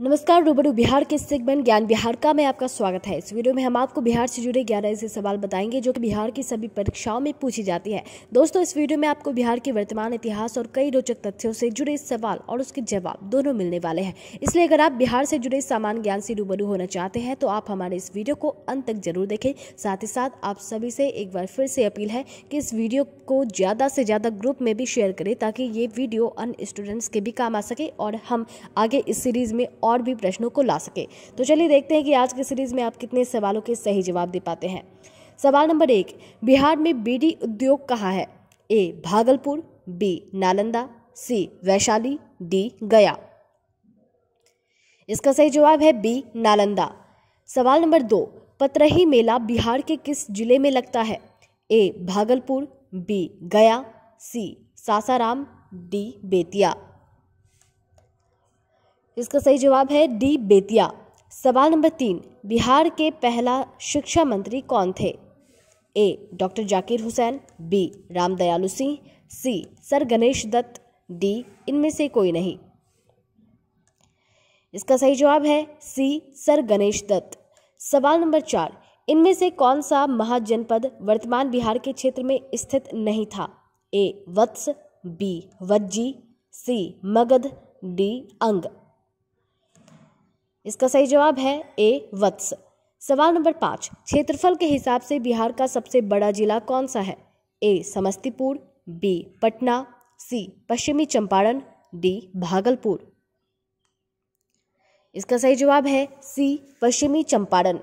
नमस्कार रूबरू बिहार के सेगमेंट ज्ञान बिहार का मैं आपका स्वागत है इस वीडियो में हम आपको बिहार से जुड़े ग्यारह ऐसे सवाल बताएंगे जो कि बिहार की सभी परीक्षाओं में पूछी जाती है दोस्तों इस वीडियो में आपको बिहार के वर्तमान इतिहास और कई रोचक तथ्यों से जुड़े सवाल और उसके जवाब दोनों मिलने वाले हैं इसलिए अगर आप बिहार से जुड़े सामान ज्ञान से रूबरू होना चाहते हैं तो आप हमारे इस वीडियो को अंत तक जरूर देखें साथ ही साथ आप सभी से एक बार फिर से अपील है कि इस वीडियो को ज़्यादा से ज़्यादा ग्रुप में भी शेयर करें ताकि ये वीडियो अन्य स्टूडेंट्स के भी काम आ सके और हम आगे इस सीरीज़ में और भी प्रश्नों को ला सके तो चलिए देखते हैं कि आज के सीरीज में आप कितने सवालों के सही जवाब दे पाते हैं सवाल नंबर एक बिहार में बीडी उद्योग कहाँ है A Bhagalpur B Nalanda C Vaishali D Gaya इसका सही जवाब है बी नालंदा सवाल नंबर दो पतरही मेला बिहार के किस जिले में लगता है ए भागलपुर बी गया सी सासाराम डी बेतिया जिसका सही जवाब है डी बेतिया सवाल नंबर तीन बिहार के पहला शिक्षा मंत्री कौन थे A doctor Zakir Hussain B Ramdayalu Singh C sir Ganesh Dutt D इनमें से कोई नहीं इसका सही जवाब है सी सर गणेश दत्त सवाल नंबर चार इनमें से कौन सा महाजनपद वर्तमान बिहार के क्षेत्र में स्थित नहीं था A Vatsa B Vajji C Magadh D Anga इसका सही जवाब है ए वत्स सवाल नंबर पाँच क्षेत्रफल के हिसाब से बिहार का सबसे बड़ा जिला कौन सा है A Samastipur B Patna C Pashchimi Champaran D Bhagalpur इसका सही जवाब है सी पश्चिमी चंपारण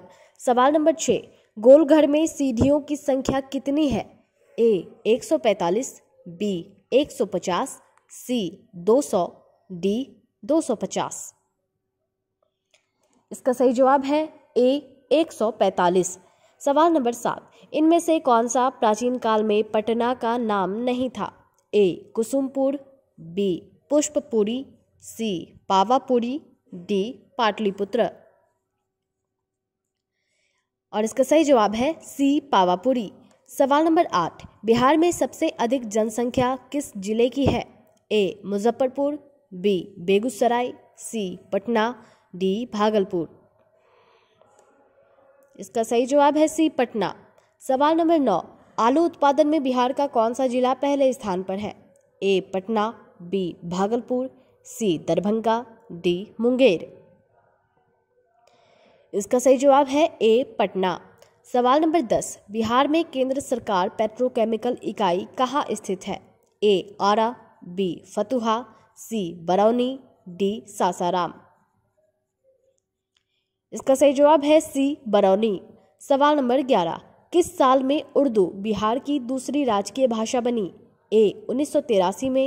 सवाल नंबर छः गोलघर में सीढ़ियों की संख्या कितनी है ए 145, बी 150, सी 200, डी 250 इसका सही जवाब है ए 145 सवाल नंबर सात इनमें से कौन सा प्राचीन काल में पटना का नाम नहीं था A Kusumpur B Pushpapuri C Pawapuri D Pataliputra और इसका सही जवाब है सी पावापुरी सवाल नंबर आठ बिहार में सबसे अधिक जनसंख्या किस जिले की है A Muzaffarpur B Begusarai C Patna D Bhagalpur इसका सही जवाब है सी पटना सवाल नंबर नौ आलू उत्पादन में बिहार का कौन सा जिला पहले स्थान पर है A Patna B Bhagalpur C Darbhanga D Munger इसका सही जवाब है ए पटना सवाल नंबर दस बिहार में केंद्र सरकार पेट्रोकेमिकल इकाई कहाँ स्थित है A Arrah B Fatuha C Barauni D Sasaram इसका सही जवाब है सी बरौनी सवाल नंबर ग्यारह किस साल में उर्दू बिहार की दूसरी राजकीय भाषा बनी ए उन्नीस में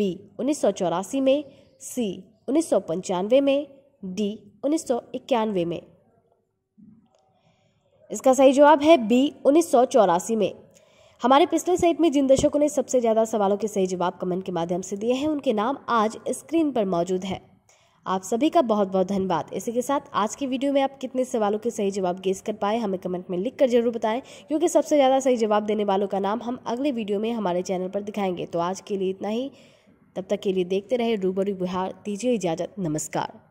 बी उन्नीस में सी उन्नीस में डी उन्नीस में इसका सही जवाब है बी उन्नीस में हमारे पिछले सेट में जिन दर्शकों ने सबसे ज़्यादा सवालों के सही जवाब कमेंट के माध्यम से दिए हैं उनके नाम आज स्क्रीन पर मौजूद है आप सभी का बहुत बहुत धन्यवाद इसी के साथ आज की वीडियो में आप कितने सवालों के सही जवाब गेस कर पाए हमें कमेंट में लिख कर जरूर बताएं क्योंकि सबसे ज़्यादा सही जवाब देने वालों का नाम हम अगले वीडियो में हमारे चैनल पर दिखाएंगे तो आज के लिए इतना ही तब तक के लिए देखते रहे रूबरू बिहार दीजिए इजाज़त नमस्कार